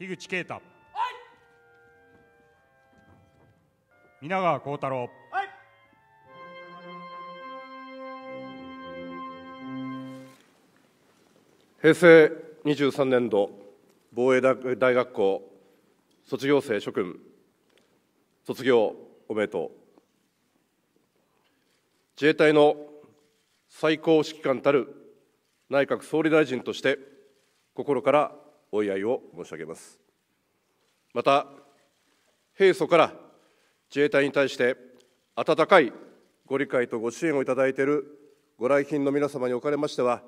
樋口啓太、はい、皆川幸太郎、はい、平成23年度防衛大学校卒業生諸君卒業おめでとう自衛隊の最高指揮官たる内閣総理大臣として心からお祝いを申し上げますまた平素から自衛隊に対して温かいご理解とご支援をいただいているご来賓の皆様におかれましては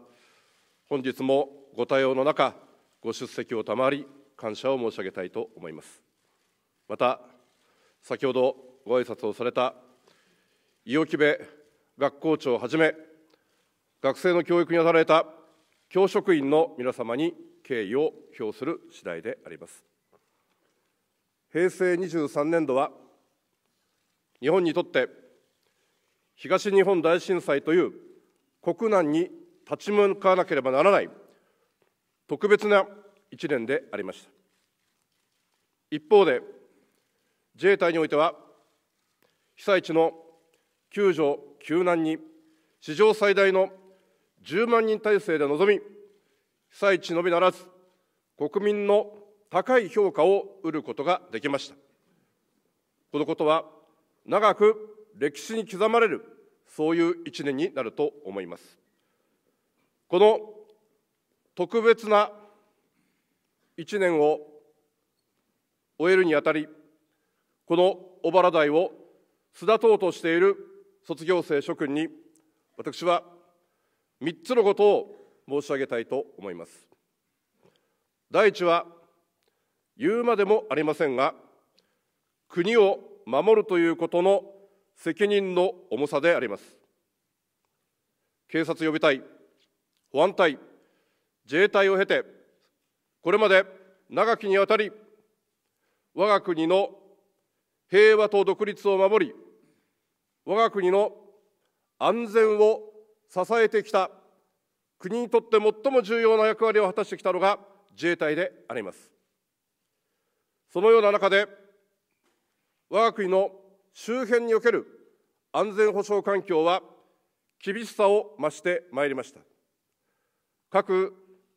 本日もご対応の中ご出席を賜り感謝を申し上げたいと思いますまた先ほどご挨拶をされた伊予木部学校長をはじめ学生の教育に当たられた教職員の皆様に敬意を表する次第であります平成23年度は日本にとって東日本大震災という国難に立ち向かわなければならない特別な一年でありました一方で自衛隊においては被災地の救助・救難に史上最大の10万人体制で臨み被災地のみならず、国民の高い評価を得ることができました。このことは、長く歴史に刻まれる、そういう一年になると思います。この特別な一年を終えるにあたり、この小原台を巣立とうとしている卒業生諸君に、私は3つのことを申し上げたいと思います第一は言うまでもありませんが国を守るということの責任の重さであります警察予備隊保安隊自衛隊を経てこれまで長きにわたり我が国の平和と独立を守り我が国の安全を支えてきた国にとって最も重要な役割を果たしてきたのが自衛隊でありますそのような中で我が国の周辺における安全保障環境は厳しさを増してまいりました核・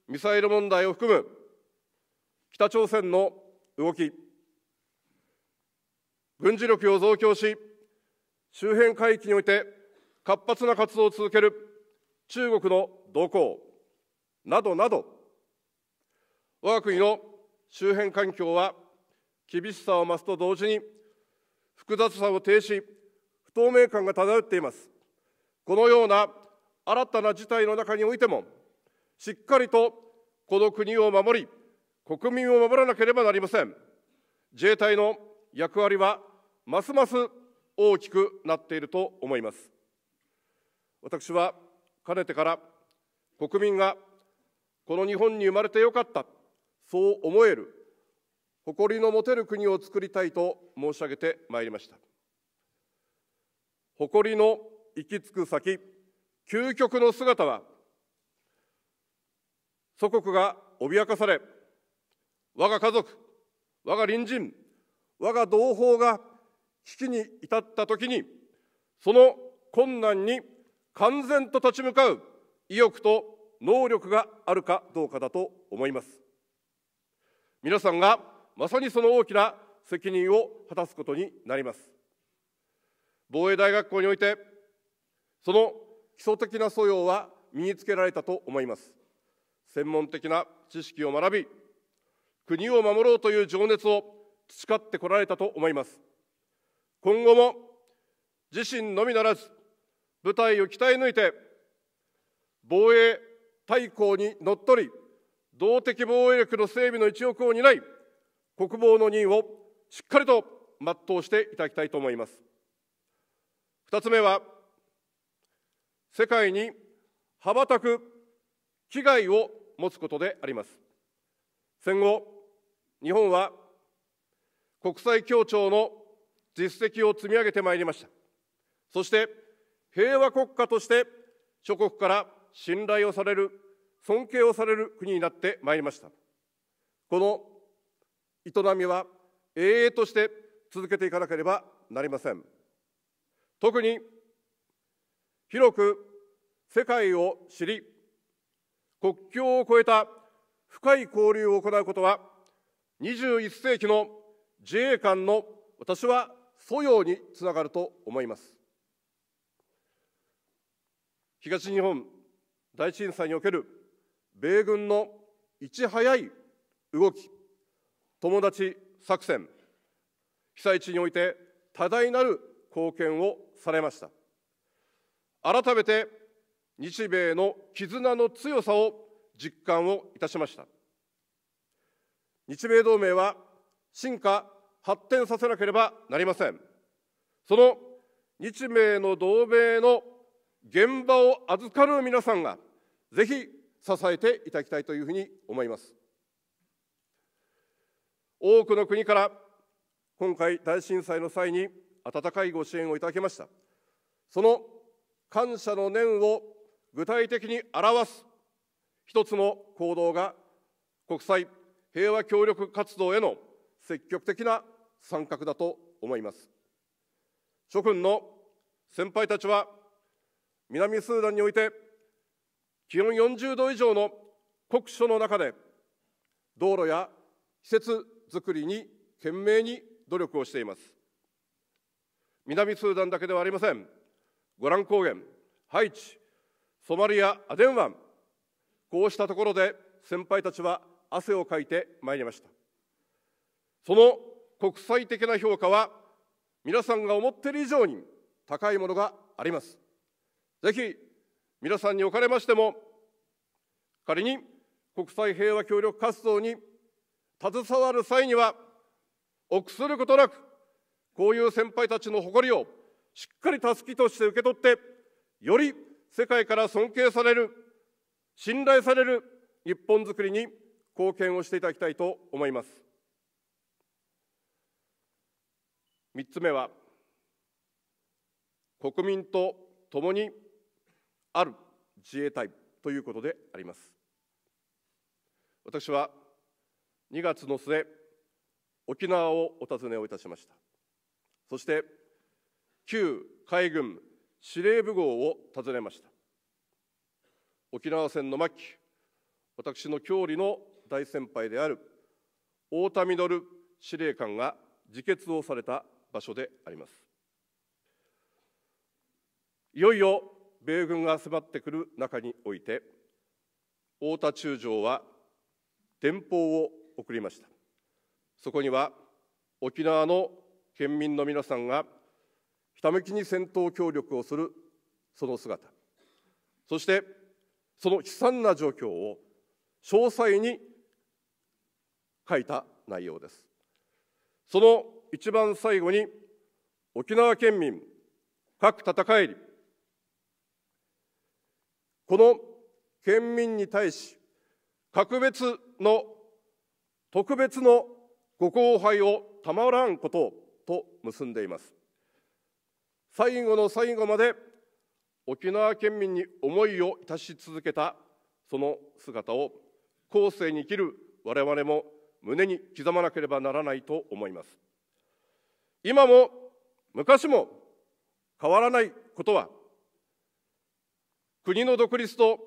ミサイル問題を含む北朝鮮の動き軍事力を増強し周辺海域において活発な活動を続ける中国の動向などなど我が国の周辺環境は厳しさを増すと同時に複雑さを呈し不透明感が漂っていますこのような新たな事態の中においてもしっかりとこの国を守り国民を守らなければなりません自衛隊の役割はますます大きくなっていると思います私はかねてから国民がこの日本に生まれてよかったそう思える誇りの持てる国を作りたいと申し上げてまいりました誇りの行き着く先究極の姿は祖国が脅かされ我が家族我が隣人我が同胞が危機に至ったときにその困難に完全と立ち向かう意欲と能力があるかどうかだと思います皆さんがまさにその大きな責任を果たすことになります防衛大学校においてその基礎的な素養は身につけられたと思います専門的な知識を学び国を守ろうという情熱を培ってこられたと思います今後も自身のみならず部隊を鍛え抜いて防衛大綱にのっとり動的防衛力の整備の一翼を担い国防の任意をしっかりと全うしていただきたいと思います。2つ目は世界に羽ばたく危害を持つことであります戦後日本は国際協調の実績を積み上げてまいりましたそして平和国家として諸国から信頼をされる、尊敬をされる国になってまいりました。この営みは永遠として続けていかなければなりません。特に広く世界を知り、国境を越えた深い交流を行うことは、21世紀の自衛官の私は素養につながると思います。東日本大震災における米軍のいち早い動き、友達作戦、被災地において多大なる貢献をされました。改めて日米の絆の強さを実感をいたしました。日米同盟は進化、発展させなければなりません。その日米の同盟の現場を預かる皆さんがぜひ支えていただきたいというふうに思います多くの国から今回大震災の際に温かいご支援をいただきましたその感謝の念を具体的に表す一つの行動が国際平和協力活動への積極的な参画だと思います諸君の先輩たちは南スーダンにおいて気温40度以上の酷暑の中で道路や施設づくりに懸命に努力をしています南スーダンだけではありませんゴラン高原ハイチソマリアアデン湾こうしたところで先輩たちは汗をかいてまいりましたその国際的な評価は皆さんが思っている以上に高いものがありますぜひ皆さんにおかれましても仮に国際平和協力活動に携わる際には臆することなくこういう先輩たちの誇りをしっかりたすきとして受け取ってより世界から尊敬される信頼される日本づくりに貢献をしていただきたいと思います3つ目は国民と共にある自衛隊ということであります私は2月の末沖縄をお尋ねをいたしましたそして旧海軍司令部号を訪ねました沖縄戦の末期私の郷里の大先輩である太田稔司令官が自決をされた場所でありますいよいよ米軍が迫ってくる中において太田中将は電報を送りましたそこには沖縄の県民の皆さんがひたむきに戦闘協力をするその姿そしてその悲惨な状況を詳細に書いた内容ですその一番最後に沖縄県民各戦いこの県民に対し、格別の特別のご後輩をたまらんことと結んでいます。最後の最後まで沖縄県民に思いをいたし続けたその姿を後世に生きる我々も胸に刻まなければならないと思います。今も昔も変わらないことは国の独立と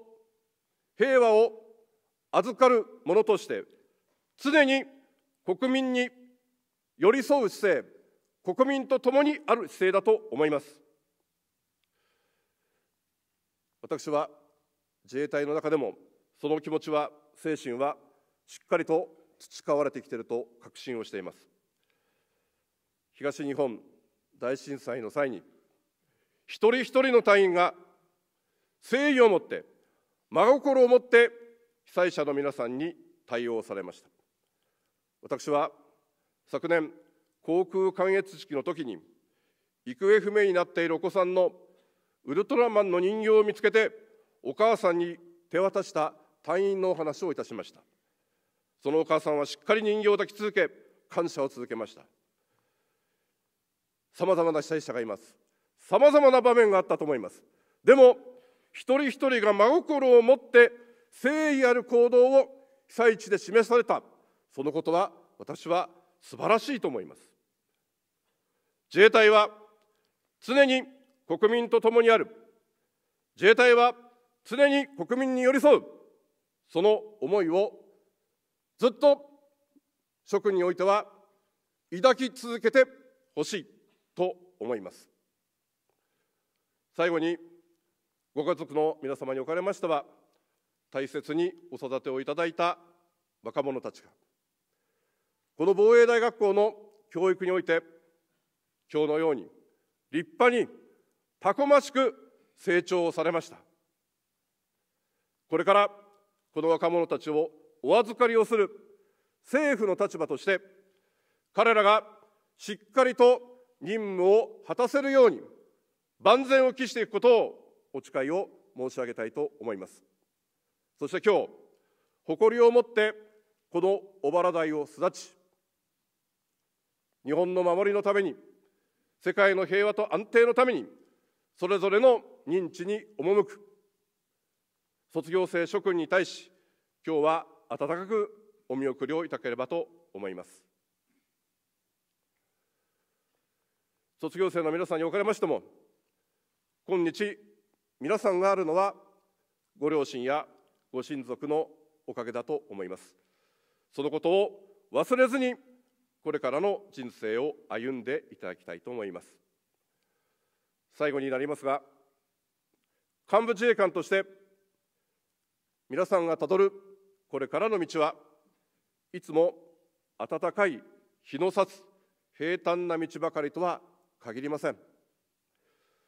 平和を預かるものとして、常に国民に寄り添う姿勢、国民と共にある姿勢だと思います。私は自衛隊の中でも、その気持ちは、精神はしっかりと培われてきていると確信をしています。東日本大震災の際に、一人一人の隊員が誠意を持って真心を持って被災者の皆さんに対応されました私は昨年航空観越式の時に行方不明になっているお子さんのウルトラマンの人形を見つけてお母さんに手渡した隊員のお話をいたしましたそのお母さんはしっかり人形を抱き続け感謝を続けましたさまざまな被災者がいますさまざまな場面があったと思いますでも一人一人が真心を持って誠意ある行動を被災地で示されたそのことは私は素晴らしいと思います自衛隊は常に国民と共にある自衛隊は常に国民に寄り添うその思いをずっと職においては抱き続けてほしいと思います最後にご家族の皆様におかれましては大切にお育てをいただいた若者たちがこの防衛大学校の教育において今日のように立派にたくましく成長をされましたこれからこの若者たちをお預かりをする政府の立場として彼らがしっかりと任務を果たせるように万全を期していくことをお誓いを申し上げたいと思いますそして今日誇りを持ってこの小原台を巣立ち日本の守りのために世界の平和と安定のためにそれぞれの認知に赴く卒業生諸君に対し今日は温かくお見送りをいただければと思います卒業生の皆さんにおかれましても今日皆さんがあるのはご両親やご親族のおかげだと思いますそのことを忘れずにこれからの人生を歩んでいただきたいと思います最後になりますが幹部自衛官として皆さんがたどるこれからの道はいつも暖かい日の差す平坦な道ばかりとは限りません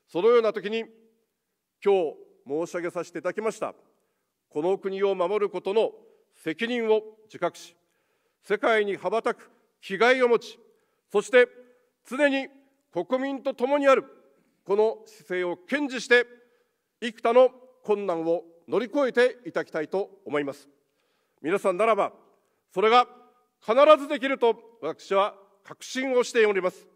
そのような時に今日申し上げさせていただきましたこの国を守ることの責任を自覚し世界に羽ばたく気概を持ちそして常に国民と共にあるこの姿勢を堅持して幾多の困難を乗り越えていただきたいと思います皆さんならばそれが必ずできると私は確信をしております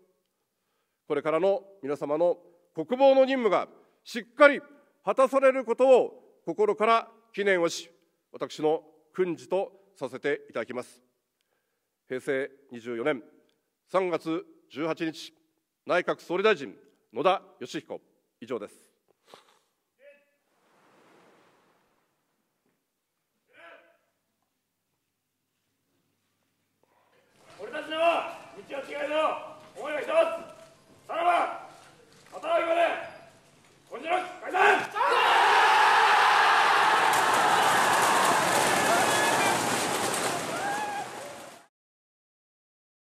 これからの皆様の国防の任務がしっかり果たされることを心から記念をし、私の訓示とさせていただきます。平成24年3月18日、内閣総理大臣、野田佳彦、以上です。